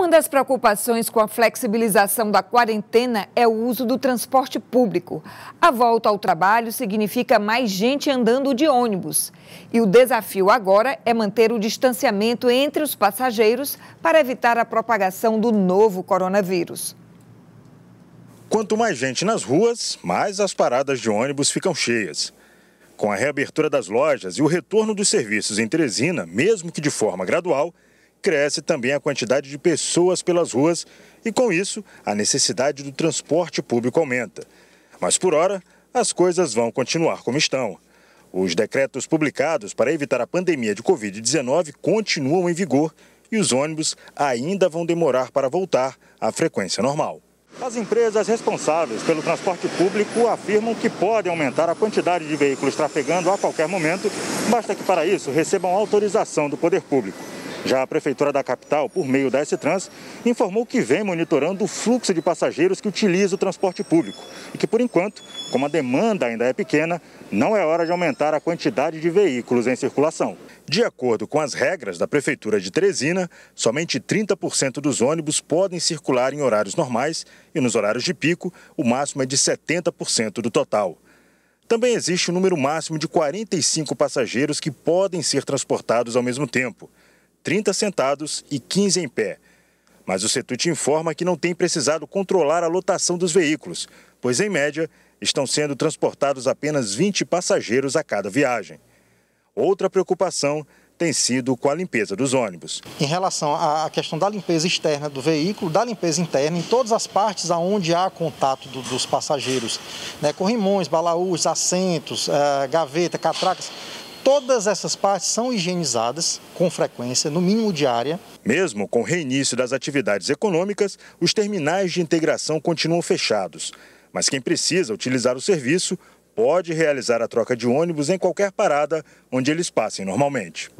Uma das preocupações com a flexibilização da quarentena é o uso do transporte público. A volta ao trabalho significa mais gente andando de ônibus. E o desafio agora é manter o distanciamento entre os passageiros para evitar a propagação do novo coronavírus. Quanto mais gente nas ruas, mais as paradas de ônibus ficam cheias. Com a reabertura das lojas e o retorno dos serviços em Teresina, mesmo que de forma gradual, cresce também a quantidade de pessoas pelas ruas e, com isso, a necessidade do transporte público aumenta. Mas, por hora, as coisas vão continuar como estão. Os decretos publicados para evitar a pandemia de Covid-19 continuam em vigor e os ônibus ainda vão demorar para voltar à frequência normal. As empresas responsáveis pelo transporte público afirmam que podem aumentar a quantidade de veículos trafegando a qualquer momento, basta que para isso recebam autorização do poder público. Já a Prefeitura da capital, por meio da S-Trans, informou que vem monitorando o fluxo de passageiros que utiliza o transporte público e que, por enquanto, como a demanda ainda é pequena, não é hora de aumentar a quantidade de veículos em circulação. De acordo com as regras da Prefeitura de Teresina, somente 30% dos ônibus podem circular em horários normais e, nos horários de pico, o máximo é de 70% do total. Também existe o um número máximo de 45 passageiros que podem ser transportados ao mesmo tempo. 30 sentados e 15 em pé. Mas o Setut informa que não tem precisado controlar a lotação dos veículos, pois, em média, estão sendo transportados apenas 20 passageiros a cada viagem. Outra preocupação tem sido com a limpeza dos ônibus. Em relação à questão da limpeza externa do veículo, da limpeza interna, em todas as partes onde há contato do, dos passageiros, né, corrimões, balaús, assentos, uh, gaveta, catracas, Todas essas partes são higienizadas com frequência, no mínimo diária. Mesmo com o reinício das atividades econômicas, os terminais de integração continuam fechados. Mas quem precisa utilizar o serviço pode realizar a troca de ônibus em qualquer parada onde eles passem normalmente.